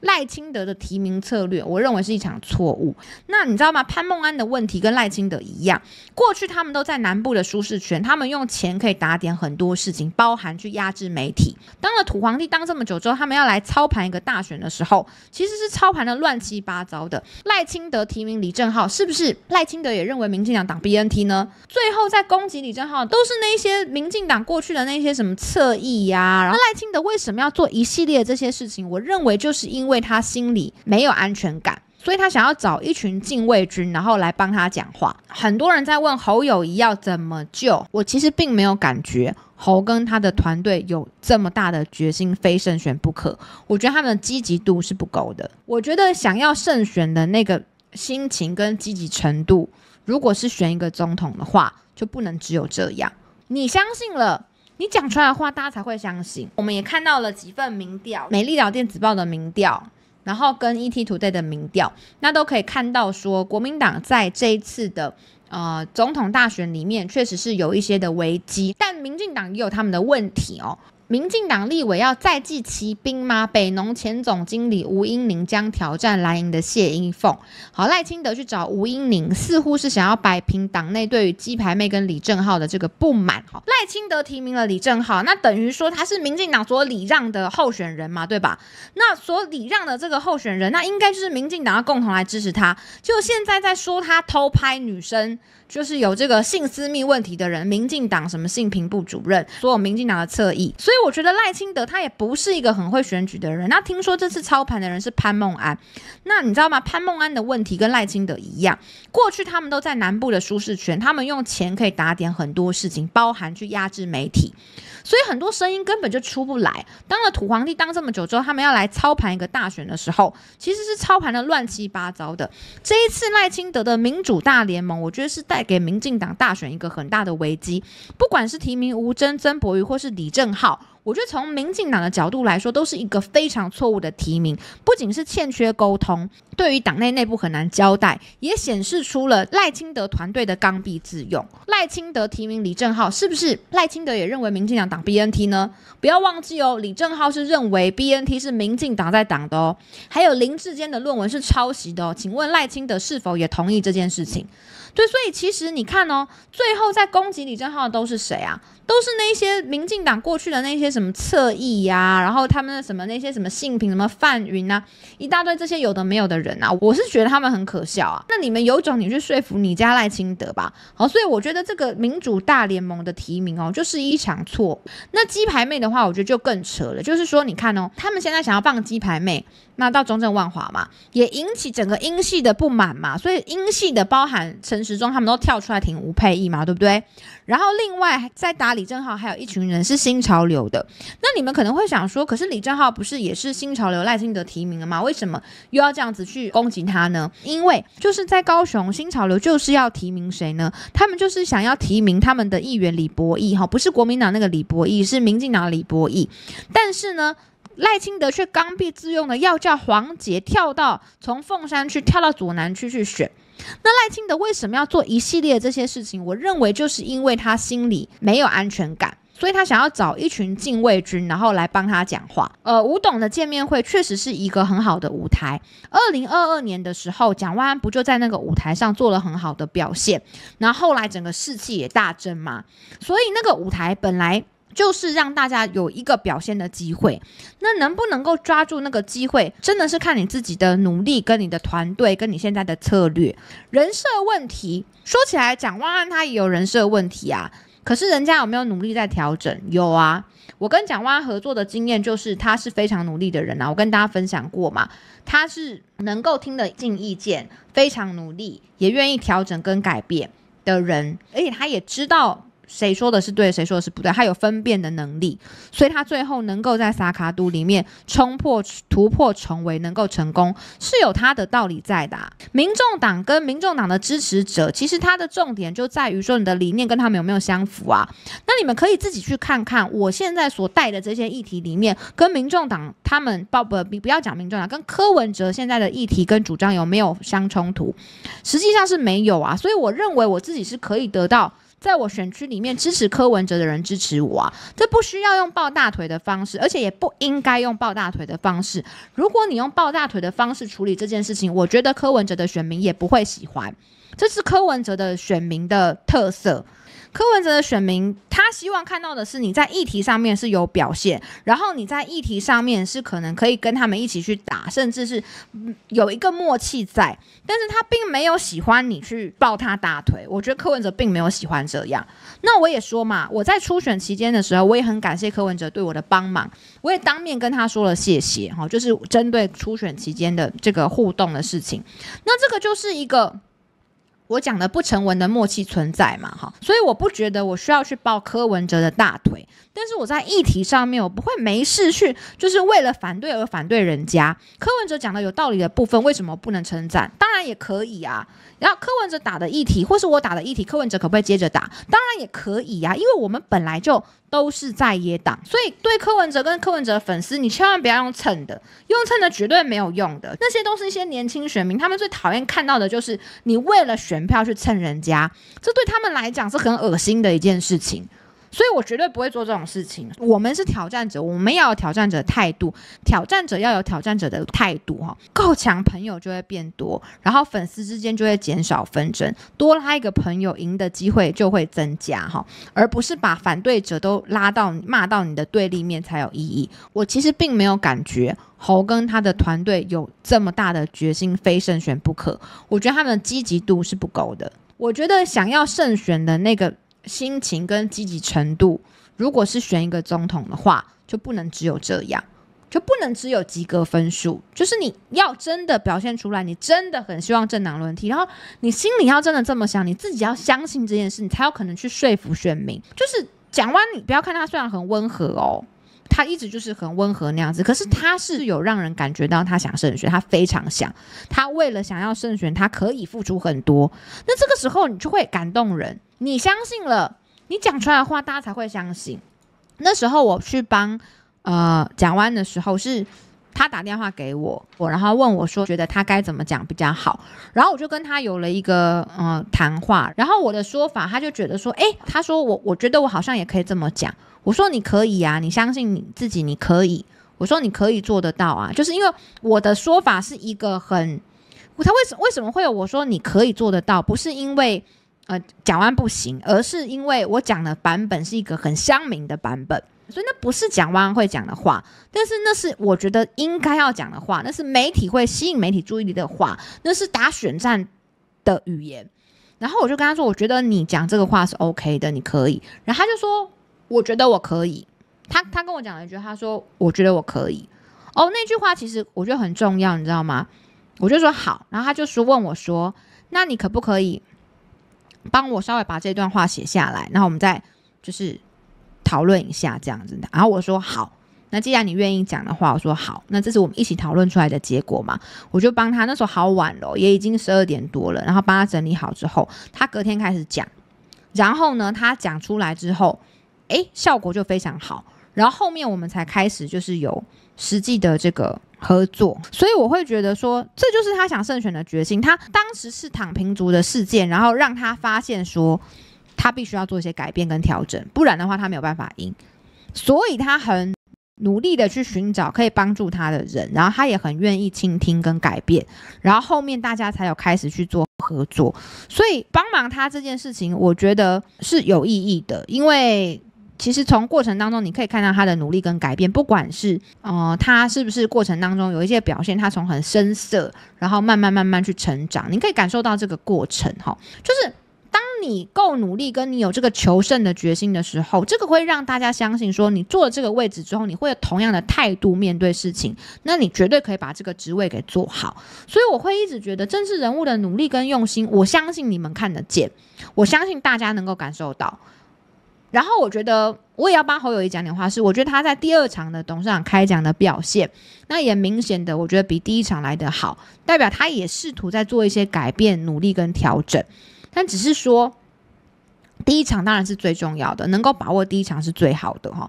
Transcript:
赖清德的提名策略，我认为是一场错误。那你知道吗？潘孟安的问题跟赖清德一样，过去他们都在南部的舒适圈，他们用钱可以打点很多事情，包含去压制媒体。当了土皇帝当这么久之后，他们要来操盘一个大选的时候，其实是操盘的乱七八糟的。赖清德提名李正浩，是不是赖清德也认为民进党挡 B N T 呢？最后在攻击李正浩，都是那些民进党过去的那些什么侧翼呀。然后赖清德为什么要做一系列这些事情？我认为就是因。因为他心里没有安全感，所以他想要找一群禁卫军，然后来帮他讲话。很多人在问侯友谊要怎么救我，其实并没有感觉侯跟他的团队有这么大的决心，非胜选不可。我觉得他们的积极度是不够的。我觉得想要胜选的那个心情跟积极程度，如果是选一个总统的话，就不能只有这样。你相信了？你讲出来的话，大家才会相信。我们也看到了几份民调，美丽岛电子报的民调，然后跟 ETtoday 的民调，那都可以看到说，国民党在这一次的呃总统大选里面，确实是有一些的危机。但民进党也有他们的问题哦。民进党立委要再祭骑兵吗？北农前总经理吴英宁将挑战蓝营的谢英凤。好，赖清德去找吴英宁，似乎是想要摆平党内对于鸡排妹跟李正浩的这个不满。好，赖清德提名了李正浩，那等于说他是民进党所礼让的候选人嘛，对吧？那所礼让的这个候选人，那应该就是民进党要共同来支持他。就现在在说他偷拍女生，就是有这个性私密问题的人，民进党什么性平部主任，所有民进党的侧翼，所以。我觉得赖清德他也不是一个很会选举的人。那听说这次操盘的人是潘孟安，那你知道吗？潘孟安的问题跟赖清德一样，过去他们都在南部的舒适圈，他们用钱可以打点很多事情，包含去压制媒体，所以很多声音根本就出不来。当了土皇帝当这么久之后，他们要来操盘一个大选的时候，其实是操盘的乱七八糟的。这一次赖清德的民主大联盟，我觉得是带给民进党大选一个很大的危机，不管是提名吴峥、曾博宇或是李正浩。我觉得从民进党的角度来说，都是一个非常错误的提名，不仅是欠缺沟通，对于党内内部很难交代，也显示出了赖清德团队的刚愎自用。赖清德提名李正浩，是不是赖清德也认为民进党党 B N T 呢？不要忘记哦，李正浩是认为 B N T 是民进党在党的哦。还有林志坚的论文是抄袭的哦，请问赖清德是否也同意这件事情？对，所以其实你看哦，最后在攻击李正浩的都是谁啊？都是那些民进党过去的那些什么侧翼呀，然后他们的什么那些什么性平什么范云呐，一大堆这些有的没有的人啊，我是觉得他们很可笑啊。那你们有种你去说服你家赖清德吧。好，所以我觉得这个民主大联盟的提名哦，就是一场错。那鸡排妹的话，我觉得就更扯了，就是说你看哦，他们现在想要放鸡排妹。那到中正万华嘛，也引起整个英系的不满嘛，所以英系的包含陈时中他们都跳出来挺吴佩益嘛，对不对？然后另外在打李正浩，还有一群人是新潮流的。那你们可能会想说，可是李正浩不是也是新潮流赖清德提名了嘛？为什么又要这样子去攻击他呢？因为就是在高雄新潮流就是要提名谁呢？他们就是想要提名他们的议员李博义，哈，不是国民党那个李博义，是民进党李博义，但是呢。赖清德却刚愎自用的要叫黄杰跳到从凤山去跳到左南区去选，那赖清德为什么要做一系列这些事情？我认为就是因为他心里没有安全感，所以他想要找一群禁卫军，然后来帮他讲话。呃，吴董的见面会确实是一个很好的舞台。二零二二年的时候，蒋万安不就在那个舞台上做了很好的表现，那后来整个士气也大增嘛，所以那个舞台本来。就是让大家有一个表现的机会，那能不能够抓住那个机会，真的是看你自己的努力，跟你的团队，跟你现在的策略、人设问题。说起来，蒋万安他也有人设问题啊，可是人家有没有努力在调整？有啊，我跟蒋万安合作的经验就是，他是非常努力的人啊。我跟大家分享过嘛，他是能够听得进意见，非常努力，也愿意调整跟改变的人，而且他也知道。谁说的是对，谁说的是不对，他有分辨的能力，所以他最后能够在萨卡都里面冲破突破重围，能够成功，是有他的道理在的。民众党跟民众党的支持者，其实他的重点就在于说你的理念跟他们有没有相符啊？那你们可以自己去看看，我现在所带的这些议题里面，跟民众党他们不不不要讲民众党，跟柯文哲现在的议题跟主张有没有相冲突？实际上是没有啊，所以我认为我自己是可以得到。在我选区里面支持柯文哲的人支持我，啊，这不需要用抱大腿的方式，而且也不应该用抱大腿的方式。如果你用抱大腿的方式处理这件事情，我觉得柯文哲的选民也不会喜欢，这是柯文哲的选民的特色。柯文哲的选民，他希望看到的是你在议题上面是有表现，然后你在议题上面是可能可以跟他们一起去打，甚至是有一个默契在。但是他并没有喜欢你去抱他大腿，我觉得柯文哲并没有喜欢这样。那我也说嘛，我在初选期间的时候，我也很感谢柯文哲对我的帮忙，我也当面跟他说了谢谢哈，就是针对初选期间的这个互动的事情。那这个就是一个。我讲的不成文的默契存在嘛，哈，所以我不觉得我需要去抱柯文哲的大腿，但是我在议题上面，我不会没事去，就是为了反对而反对人家。柯文哲讲的有道理的部分，为什么不能称赞？那也可以啊，然后柯文哲打的议题，或是我打的议题，柯文哲可不可以接着打？当然也可以啊，因为我们本来就都是在野党，所以对柯文哲跟柯文哲粉丝，你千万不要用蹭的，用蹭的绝对没有用的，那些都是一些年轻选民，他们最讨厌看到的就是你为了选票去蹭人家，这对他们来讲是很恶心的一件事情。所以，我绝对不会做这种事情。我们是挑战者，我们要有挑战者态度，挑战者要有挑战者的态度，哈。够强，朋友就会变多，然后粉丝之间就会减少纷争，多拉一个朋友，赢的机会就会增加，哈。而不是把反对者都拉到骂到你的对立面才有意义。我其实并没有感觉侯跟他的团队有这么大的决心非胜选不可，我觉得他们的积极度是不够的。我觉得想要胜选的那个。心情跟积极程度，如果是选一个总统的话，就不能只有这样，就不能只有及格分数。就是你要真的表现出来，你真的很希望政党轮替，然后你心里要真的这么想，你自己要相信这件事，你才有可能去说服选民。就是讲完，你不要看他虽然很温和哦。他一直就是很温和那样子，可是他是有让人感觉到他想胜选，他非常想，他为了想要胜选，他可以付出很多。那这个时候你就会感动人，你相信了，你讲出来的话，大家才会相信。那时候我去帮呃蒋湾的时候，是他打电话给我，我然后问我说，觉得他该怎么讲比较好，然后我就跟他有了一个嗯谈话，然后我的说法，他就觉得说，哎，他说我我觉得我好像也可以这么讲。我说你可以啊，你相信你自己，你可以。我说你可以做得到啊，就是因为我的说法是一个很……他为什为什么会有我说你可以做得到？不是因为呃讲完不行，而是因为我讲的版本是一个很乡民的版本，所以那不是蒋万会讲的话，但是那是我觉得应该要讲的话，那是媒体会吸引媒体注意力的话，那是打选战的语言。然后我就跟他说，我觉得你讲这个话是 OK 的，你可以。然后他就说。我觉得我可以，他他跟我讲了一句，他说我觉得我可以哦。那句话其实我觉得很重要，你知道吗？我就说好，然后他就说问我说，那你可不可以帮我稍微把这段话写下来，然后我们再就是讨论一下这样子的。然后我说好，那既然你愿意讲的话，我说好，那这是我们一起讨论出来的结果嘛？我就帮他那时候好晚了，也已经十二点多了，然后帮他整理好之后，他隔天开始讲，然后呢，他讲出来之后。哎，效果就非常好。然后后面我们才开始就是有实际的这个合作，所以我会觉得说，这就是他想胜选的决心。他当时是躺平族的事件，然后让他发现说，他必须要做一些改变跟调整，不然的话他没有办法赢。所以他很努力的去寻找可以帮助他的人，然后他也很愿意倾听跟改变。然后后面大家才有开始去做合作，所以帮忙他这件事情，我觉得是有意义的，因为。其实从过程当中，你可以看到他的努力跟改变，不管是呃他是不是过程当中有一些表现，他从很生涩，然后慢慢慢慢去成长，你可以感受到这个过程哈。就是当你够努力，跟你有这个求胜的决心的时候，这个会让大家相信说，你坐了这个位置之后，你会有同样的态度面对事情，那你绝对可以把这个职位给做好。所以我会一直觉得，政治人物的努力跟用心，我相信你们看得见，我相信大家能够感受到。然后我觉得，我也要帮侯友谊讲点话，是我觉得他在第二场的董事长开讲的表现，那也明显的，我觉得比第一场来的好，代表他也试图在做一些改变、努力跟调整。但只是说，第一场当然是最重要的，能够把握第一场是最好的哈。